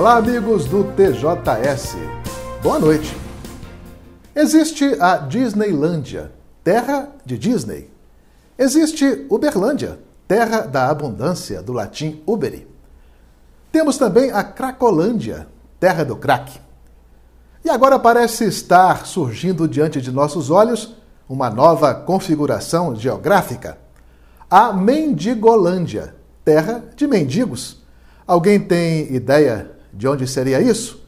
Olá, amigos do TJS. Boa noite. Existe a Disneylândia, terra de Disney. Existe Uberlândia, terra da abundância, do latim uberi. Temos também a Cracolândia, terra do crack. E agora parece estar surgindo diante de nossos olhos uma nova configuração geográfica. A Mendigolândia, terra de mendigos. Alguém tem ideia de onde seria isso?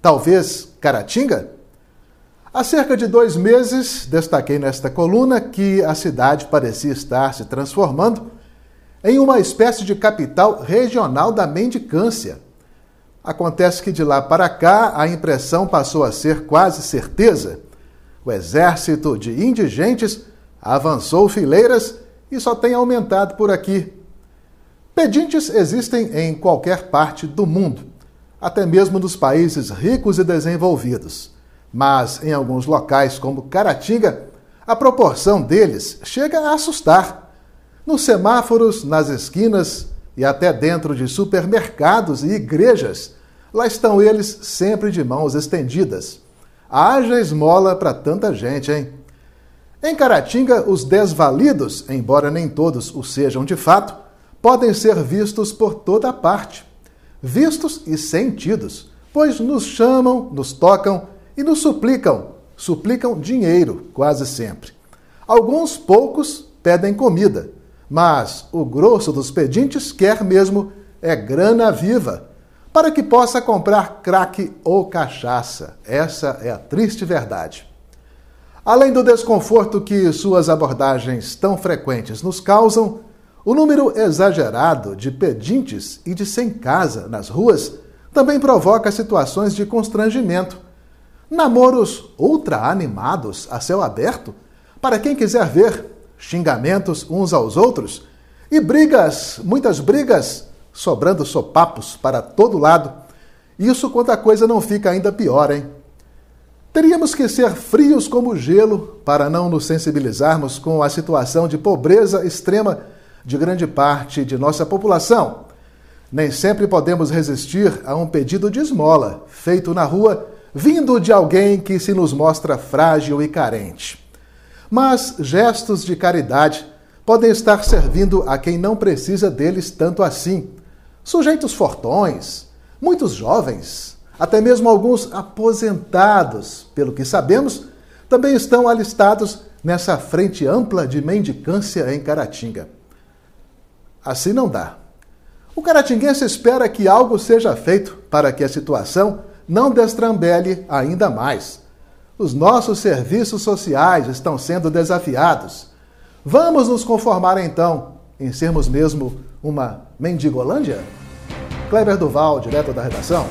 Talvez Caratinga? Há cerca de dois meses, destaquei nesta coluna que a cidade parecia estar se transformando em uma espécie de capital regional da mendicância. Acontece que de lá para cá a impressão passou a ser quase certeza. O exército de indigentes avançou fileiras e só tem aumentado por aqui. Pedintes existem em qualquer parte do mundo até mesmo nos países ricos e desenvolvidos. Mas em alguns locais, como Caratinga, a proporção deles chega a assustar. Nos semáforos, nas esquinas e até dentro de supermercados e igrejas, lá estão eles sempre de mãos estendidas. Haja esmola para tanta gente, hein? Em Caratinga, os desvalidos, embora nem todos o sejam de fato, podem ser vistos por toda parte vistos e sentidos, pois nos chamam, nos tocam e nos suplicam, suplicam dinheiro quase sempre. Alguns poucos pedem comida, mas o grosso dos pedintes quer mesmo é grana viva, para que possa comprar crack ou cachaça. Essa é a triste verdade. Além do desconforto que suas abordagens tão frequentes nos causam, o número exagerado de pedintes e de sem casa nas ruas também provoca situações de constrangimento. Namoros ultra animados a céu aberto, para quem quiser ver, xingamentos uns aos outros e brigas, muitas brigas, sobrando sopapos para todo lado. Isso quando a coisa não fica ainda pior, hein? Teríamos que ser frios como gelo para não nos sensibilizarmos com a situação de pobreza extrema de grande parte de nossa população. Nem sempre podemos resistir a um pedido de esmola feito na rua, vindo de alguém que se nos mostra frágil e carente. Mas gestos de caridade podem estar servindo a quem não precisa deles tanto assim. Sujeitos fortões, muitos jovens, até mesmo alguns aposentados, pelo que sabemos, também estão alistados nessa frente ampla de mendicância em Caratinga. Assim não dá. O caratinguense espera que algo seja feito para que a situação não destrambele ainda mais. Os nossos serviços sociais estão sendo desafiados. Vamos nos conformar então em sermos mesmo uma mendigolândia? Kleber Duval, direto da redação.